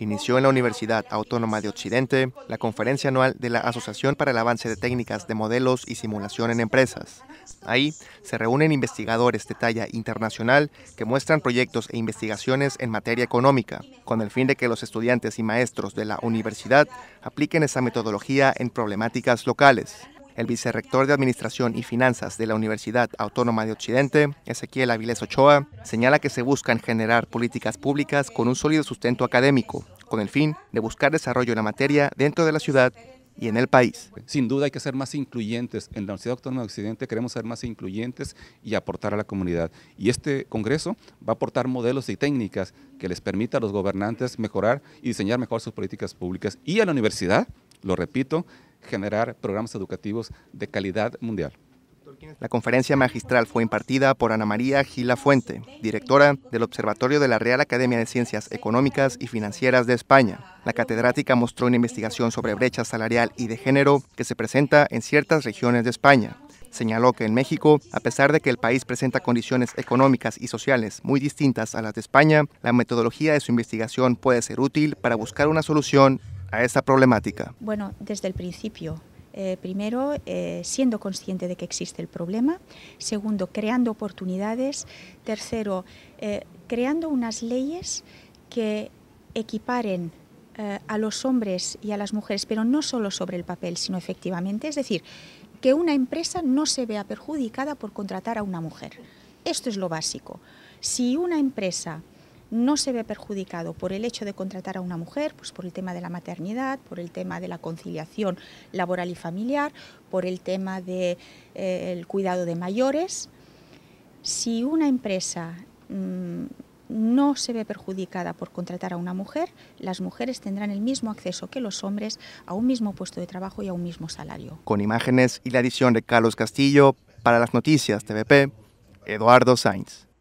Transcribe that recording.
Inició en la Universidad Autónoma de Occidente la conferencia anual de la Asociación para el Avance de Técnicas de Modelos y Simulación en Empresas. Ahí se reúnen investigadores de talla internacional que muestran proyectos e investigaciones en materia económica, con el fin de que los estudiantes y maestros de la universidad apliquen esa metodología en problemáticas locales el vicerrector de Administración y Finanzas de la Universidad Autónoma de Occidente, Ezequiel Avilés Ochoa, señala que se buscan generar políticas públicas con un sólido sustento académico, con el fin de buscar desarrollo en la materia dentro de la ciudad y en el país. Sin duda hay que ser más incluyentes. En la Universidad Autónoma de Occidente queremos ser más incluyentes y aportar a la comunidad. Y este Congreso va a aportar modelos y técnicas que les permita a los gobernantes mejorar y diseñar mejor sus políticas públicas. Y a la universidad, lo repito, generar programas educativos de calidad mundial. La conferencia magistral fue impartida por Ana María Gila Fuente, directora del Observatorio de la Real Academia de Ciencias Económicas y Financieras de España. La catedrática mostró una investigación sobre brecha salarial y de género que se presenta en ciertas regiones de España. Señaló que en México, a pesar de que el país presenta condiciones económicas y sociales muy distintas a las de España, la metodología de su investigación puede ser útil para buscar una solución a esta problemática? Bueno, desde el principio. Eh, primero, eh, siendo consciente de que existe el problema. Segundo, creando oportunidades. Tercero, eh, creando unas leyes que equiparen a los hombres y a las mujeres, pero no solo sobre el papel, sino efectivamente. Es decir, que una empresa no se vea perjudicada por contratar a una mujer. Esto es lo básico. Si una empresa no se ve perjudicado por el hecho de contratar a una mujer, pues por el tema de la maternidad, por el tema de la conciliación laboral y familiar, por el tema del eh, cuidado de mayores. Si una empresa mm, no se ve perjudicada por contratar a una mujer, las mujeres tendrán el mismo acceso que los hombres a un mismo puesto de trabajo y a un mismo salario. Con imágenes y la edición de Carlos Castillo, para las noticias TVP, Eduardo Sainz.